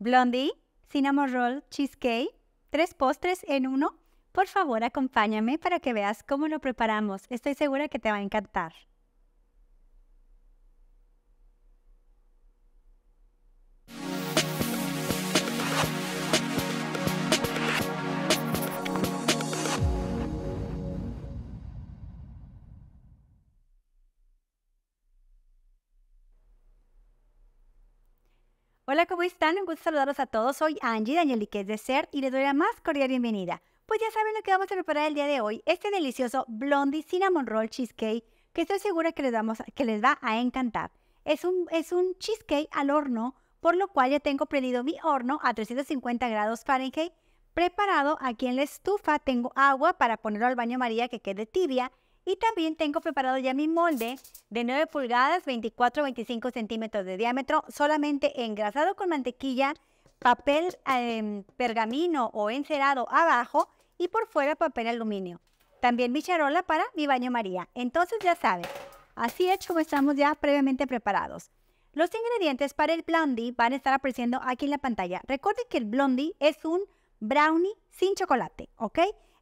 blondie, cinnamon roll, cheesecake, tres postres en uno. Por favor, acompáñame para que veas cómo lo preparamos. Estoy segura que te va a encantar. Hola, ¿cómo están? Un gusto saludarlos a todos. Soy Angie es daniel de ser y les doy la más cordial bienvenida. Pues ya saben lo que vamos a preparar el día de hoy, este delicioso Blondie Cinnamon Roll Cheesecake que estoy segura que les, vamos, que les va a encantar. Es un, es un cheesecake al horno, por lo cual ya tengo prendido mi horno a 350 grados Fahrenheit. Preparado aquí en la estufa tengo agua para ponerlo al baño María que quede tibia y también tengo preparado ya mi molde de 9 pulgadas, 24-25 centímetros de diámetro, solamente engrasado con mantequilla, papel em, pergamino o encerado abajo y por fuera papel aluminio. También mi charola para mi baño María. Entonces ya saben, así hecho como estamos ya previamente preparados. Los ingredientes para el blondie van a estar apareciendo aquí en la pantalla. Recuerden que el blondie es un brownie sin chocolate, ¿ok?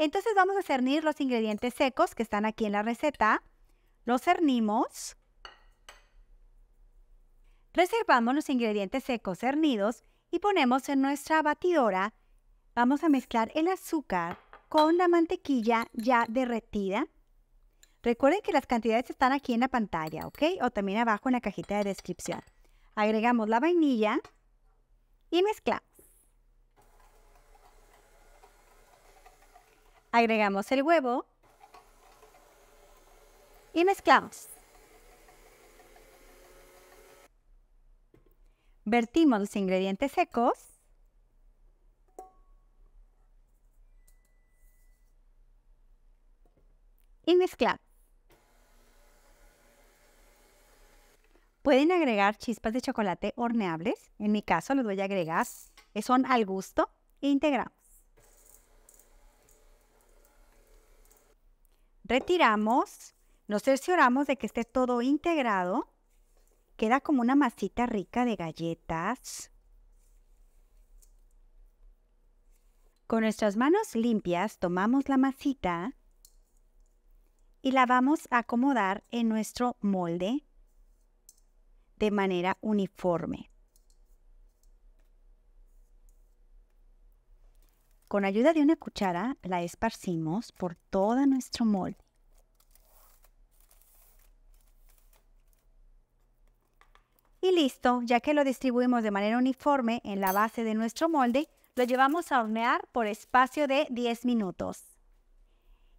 Entonces vamos a cernir los ingredientes secos que están aquí en la receta. Los cernimos. Reservamos los ingredientes secos cernidos y ponemos en nuestra batidora. Vamos a mezclar el azúcar con la mantequilla ya derretida. Recuerden que las cantidades están aquí en la pantalla, ¿ok? O también abajo en la cajita de descripción. Agregamos la vainilla y mezclamos. Agregamos el huevo y mezclamos. Vertimos los ingredientes secos. Y mezclamos. Pueden agregar chispas de chocolate horneables. En mi caso los voy a agregar, son al gusto e integramos. Retiramos, nos cercioramos de que esté todo integrado. Queda como una masita rica de galletas. Con nuestras manos limpias tomamos la masita y la vamos a acomodar en nuestro molde de manera uniforme. Con ayuda de una cuchara la esparcimos por todo nuestro molde. Y listo, ya que lo distribuimos de manera uniforme en la base de nuestro molde, lo llevamos a hornear por espacio de 10 minutos.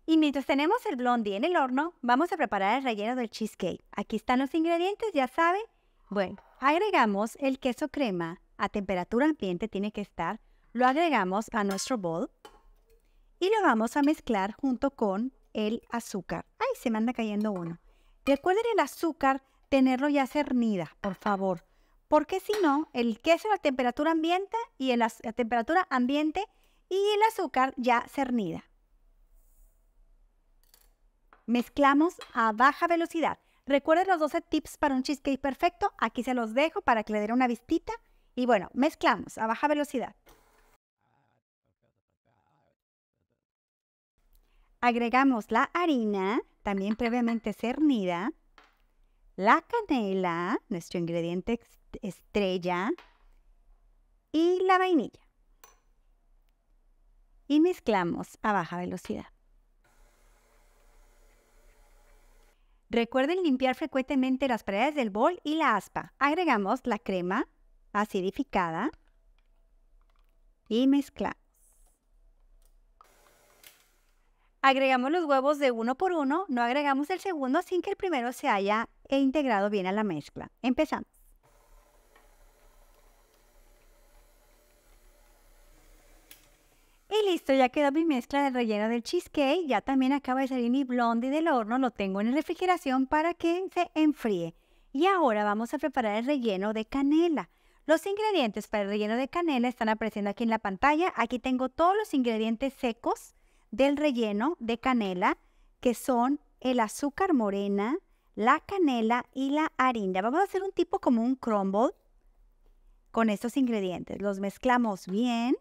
Y mientras tenemos el blondie en el horno, vamos a preparar el relleno del cheesecake. Aquí están los ingredientes, ya sabe Bueno, agregamos el queso crema. A temperatura ambiente tiene que estar lo agregamos a nuestro bowl y lo vamos a mezclar junto con el azúcar. ¡Ay, se me anda cayendo uno! Recuerden el azúcar tenerlo ya cernida, por favor, porque si no, el queso a temperatura ambiente y el a temperatura ambiente y el azúcar ya cernida. Mezclamos a baja velocidad. Recuerden los 12 tips para un cheesecake perfecto. Aquí se los dejo para que le den una vistita. Y bueno, mezclamos a baja velocidad. Agregamos la harina, también previamente cernida, la canela, nuestro ingrediente estrella, y la vainilla. Y mezclamos a baja velocidad. Recuerden limpiar frecuentemente las paredes del bol y la aspa. Agregamos la crema acidificada y mezclamos. Agregamos los huevos de uno por uno, no agregamos el segundo sin que el primero se haya integrado bien a la mezcla. Empezamos. Y listo, ya quedó mi mezcla de relleno del cheesecake. Ya también acaba de salir mi blondie del horno. Lo tengo en refrigeración para que se enfríe. Y ahora vamos a preparar el relleno de canela. Los ingredientes para el relleno de canela están apareciendo aquí en la pantalla. Aquí tengo todos los ingredientes secos del relleno de canela, que son el azúcar morena, la canela y la harina. Vamos a hacer un tipo como un crumble con estos ingredientes. Los mezclamos bien.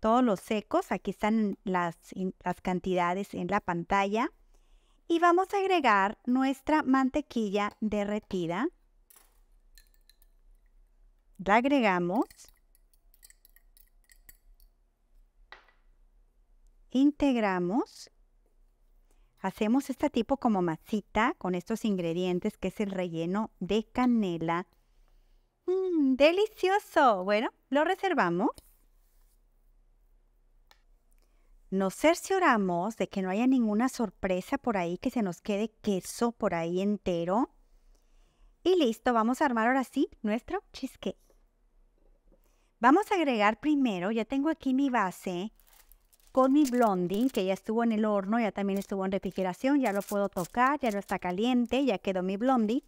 Todos los secos, aquí están las, las cantidades en la pantalla. Y vamos a agregar nuestra mantequilla derretida. La agregamos. integramos, hacemos este tipo como masita con estos ingredientes que es el relleno de canela. ¡Mmm, ¡Delicioso! Bueno, lo reservamos. Nos cercioramos de que no haya ninguna sorpresa por ahí, que se nos quede queso por ahí entero. Y listo, vamos a armar ahora sí nuestro cheesecake. Vamos a agregar primero, ya tengo aquí mi base, mi blondie que ya estuvo en el horno, ya también estuvo en refrigeración, ya lo puedo tocar, ya no está caliente, ya quedó mi blondie.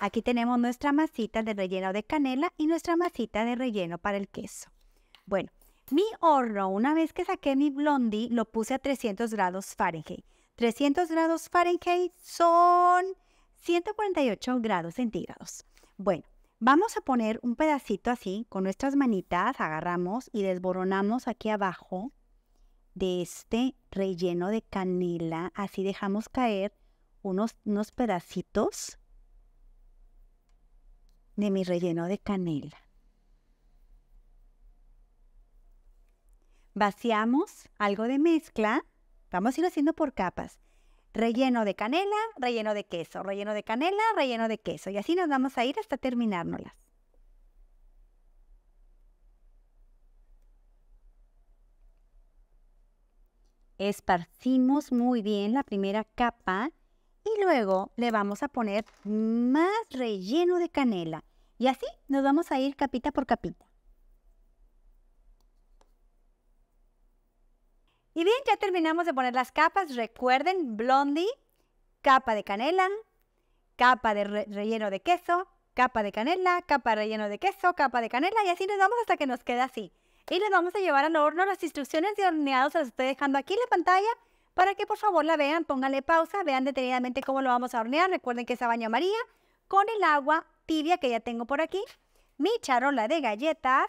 Aquí tenemos nuestra masita de relleno de canela y nuestra masita de relleno para el queso. Bueno, mi horno, una vez que saqué mi blondie, lo puse a 300 grados Fahrenheit. 300 grados Fahrenheit son 148 grados centígrados. Bueno, vamos a poner un pedacito así, con nuestras manitas agarramos y desboronamos aquí abajo de este relleno de canela. Así dejamos caer unos, unos pedacitos de mi relleno de canela. Vaciamos algo de mezcla. Vamos a ir haciendo por capas. Relleno de canela, relleno de queso, relleno de canela, relleno de queso. Y así nos vamos a ir hasta terminárnoslas. Esparcimos muy bien la primera capa y luego le vamos a poner más relleno de canela. Y así nos vamos a ir capita por capita. Y bien, ya terminamos de poner las capas. Recuerden, blondie, capa de canela, capa de relleno de queso, capa de canela, capa de relleno de queso, capa de canela y así nos vamos hasta que nos queda así y les vamos a llevar al horno. Las instrucciones de horneado se las estoy dejando aquí en la pantalla para que por favor la vean, pónganle pausa, vean detenidamente cómo lo vamos a hornear. Recuerden que es a baño María con el agua tibia que ya tengo por aquí, mi charola de galletas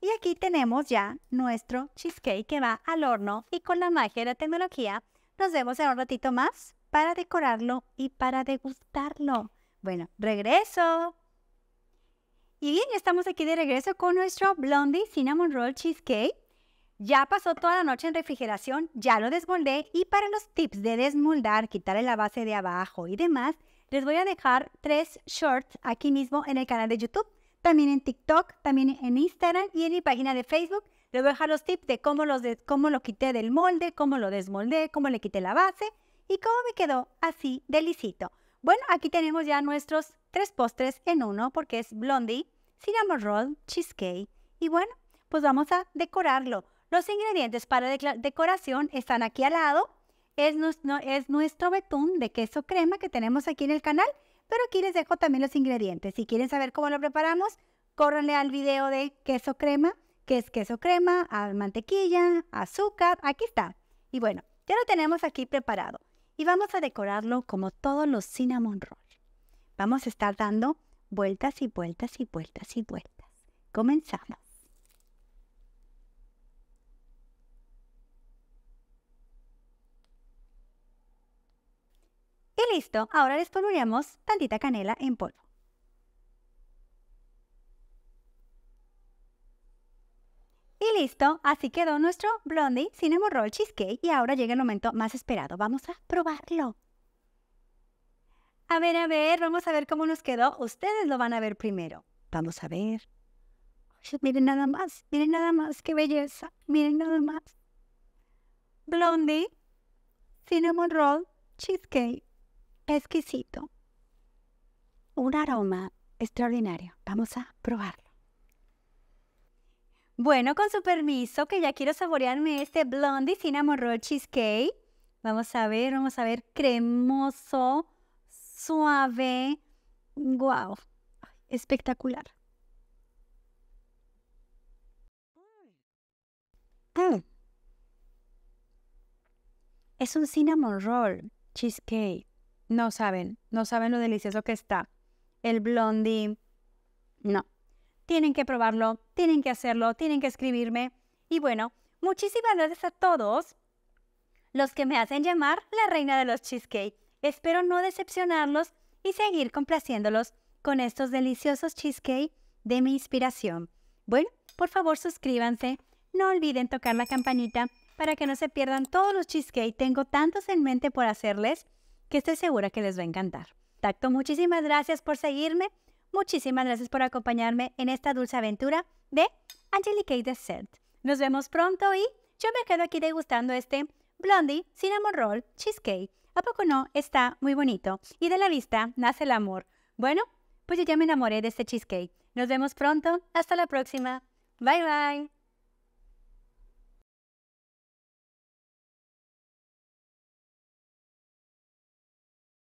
y aquí tenemos ya nuestro cheesecake que va al horno y con la magia de la tecnología nos vemos en un ratito más para decorarlo y para degustarlo. Bueno, regreso. Y bien, estamos aquí de regreso con nuestro Blondie Cinnamon Roll Cheesecake. Ya pasó toda la noche en refrigeración, ya lo desmoldé y para los tips de desmoldar, quitarle la base de abajo y demás, les voy a dejar tres shorts aquí mismo en el canal de YouTube, también en TikTok, también en Instagram y en mi página de Facebook. Les voy a dejar los tips de cómo, los cómo lo quité del molde, cómo lo desmoldé, cómo le quité la base y cómo me quedó así delicito. Bueno, aquí tenemos ya nuestros tres postres en uno porque es blondie, cinnamon roll, cheesecake. Y bueno, pues vamos a decorarlo. Los ingredientes para decoración están aquí al lado. Es, es nuestro betún de queso crema que tenemos aquí en el canal. Pero aquí les dejo también los ingredientes. Si quieren saber cómo lo preparamos, córrenle al video de queso crema, que es queso crema, mantequilla, azúcar. Aquí está. Y bueno, ya lo tenemos aquí preparado y vamos a decorarlo como todos los cinnamon roll. Vamos a estar dando vueltas y vueltas y vueltas y vueltas. Comenzamos. Y listo, ahora les tantita canela en polvo. listo, así quedó nuestro Blondie Cinnamon Roll Cheesecake y ahora llega el momento más esperado. Vamos a probarlo. A ver, a ver, vamos a ver cómo nos quedó. Ustedes lo van a ver primero. Vamos a ver. Miren nada más, miren nada más, qué belleza. Miren nada más. Blondie, cinnamon roll, cheesecake. Exquisito. Un aroma extraordinario. Vamos a probarlo. Bueno, con su permiso, que ya quiero saborearme este Blondie Cinnamon Roll Cheesecake. Vamos a ver, vamos a ver, cremoso, suave, wow, espectacular. Mm. Es un cinnamon roll cheesecake. No saben, no saben lo delicioso que está. El blondie, no, tienen que probarlo, tienen que hacerlo, tienen que escribirme. Y bueno, muchísimas gracias a todos los que me hacen llamar la reina de los cheesecake. Espero no decepcionarlos y seguir complaciéndolos con estos deliciosos cheesecake de mi inspiración. Bueno, por favor suscríbanse. No olviden tocar la campanita para que no se pierdan todos los cheesecake. Tengo tantos en mente por hacerles que estoy segura que les va a encantar. Tacto, muchísimas gracias por seguirme Muchísimas gracias por acompañarme en esta dulce aventura de Angelique Dessert. Nos vemos pronto y yo me quedo aquí degustando este Blondie Cinnamon Roll Cheesecake. ¿A poco no? Está muy bonito. Y de la vista nace el amor. Bueno, pues yo ya me enamoré de este cheesecake. Nos vemos pronto. Hasta la próxima. Bye bye.